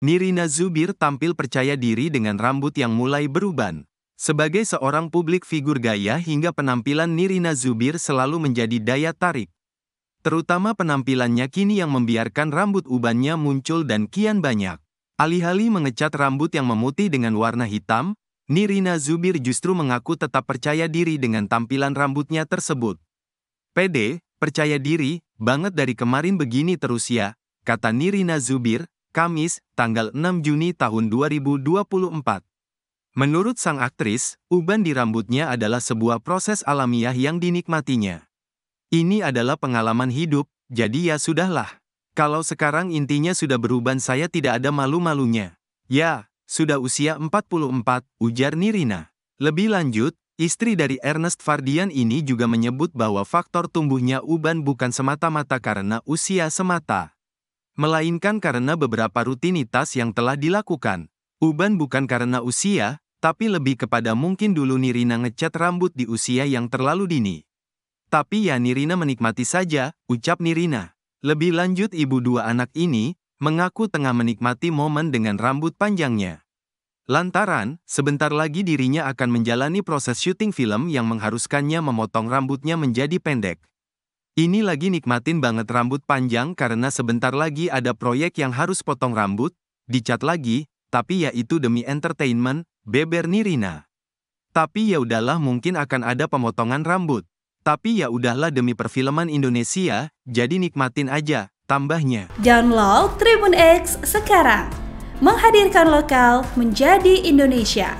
Nirina Zubir tampil percaya diri dengan rambut yang mulai beruban. Sebagai seorang publik figur gaya hingga penampilan Nirina Zubir selalu menjadi daya tarik. Terutama penampilannya kini yang membiarkan rambut ubannya muncul dan kian banyak. Alih-alih mengecat rambut yang memutih dengan warna hitam, Nirina Zubir justru mengaku tetap percaya diri dengan tampilan rambutnya tersebut. Pede, percaya diri, banget dari kemarin begini terus ya, kata Nirina Zubir, Kamis, tanggal 6 Juni tahun 2024. Menurut sang aktris, uban di rambutnya adalah sebuah proses alamiah yang dinikmatinya. Ini adalah pengalaman hidup, jadi ya sudahlah. Kalau sekarang intinya sudah beruban saya tidak ada malu-malunya. Ya, sudah usia 44, ujar Nirina. Lebih lanjut, Istri dari Ernest Fardian ini juga menyebut bahwa faktor tumbuhnya uban bukan semata-mata karena usia semata melainkan karena beberapa rutinitas yang telah dilakukan. Uban bukan karena usia, tapi lebih kepada mungkin dulu Nirina ngecat rambut di usia yang terlalu dini. Tapi ya Nirina menikmati saja, ucap Nirina. Lebih lanjut ibu dua anak ini, mengaku tengah menikmati momen dengan rambut panjangnya. Lantaran, sebentar lagi dirinya akan menjalani proses syuting film yang mengharuskannya memotong rambutnya menjadi pendek. Ini lagi nikmatin banget rambut panjang karena sebentar lagi ada proyek yang harus potong rambut, dicat lagi, tapi ya itu demi entertainment, beber Nirina. Tapi ya udahlah mungkin akan ada pemotongan rambut. Tapi ya udahlah demi perfilman Indonesia, jadi nikmatin aja, tambahnya. Download Tribun X sekarang. Menghadirkan lokal menjadi Indonesia.